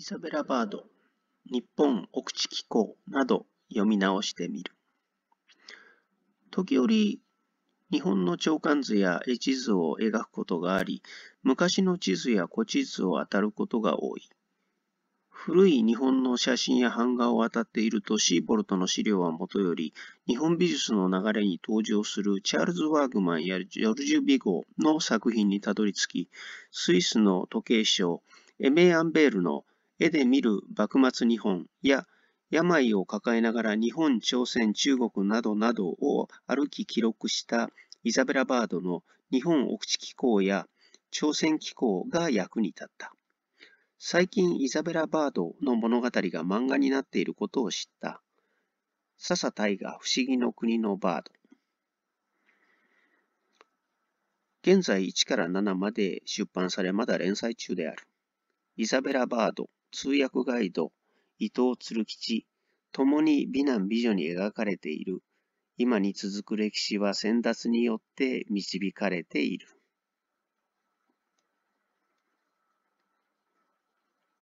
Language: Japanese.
イサベラ・バード、日本奥地機構など読み直してみる。時折、日本の長官図や絵地図を描くことがあり、昔の地図や古地図を当たることが多い。古い日本の写真や版画を当たっているとシーボルトの資料はもとより、日本美術の流れに登場するチャールズ・ワーグマンやジョルジュ・ビゴの作品にたどり着き、スイスの時計師匠、エメ・アンベールの絵で見る幕末日本や病を抱えながら日本、朝鮮、中国などなどを歩き記録したイザベラ・バードの日本奥地機構や朝鮮機構が役に立った。最近イザベラ・バードの物語が漫画になっていることを知った。笹大河不思議の国のバード。現在1から7まで出版されまだ連載中である。イザベラ・バード通訳ガイド、伊藤鶴吉、共に美男美女に描かれている、今に続く歴史は先達によって導かれている。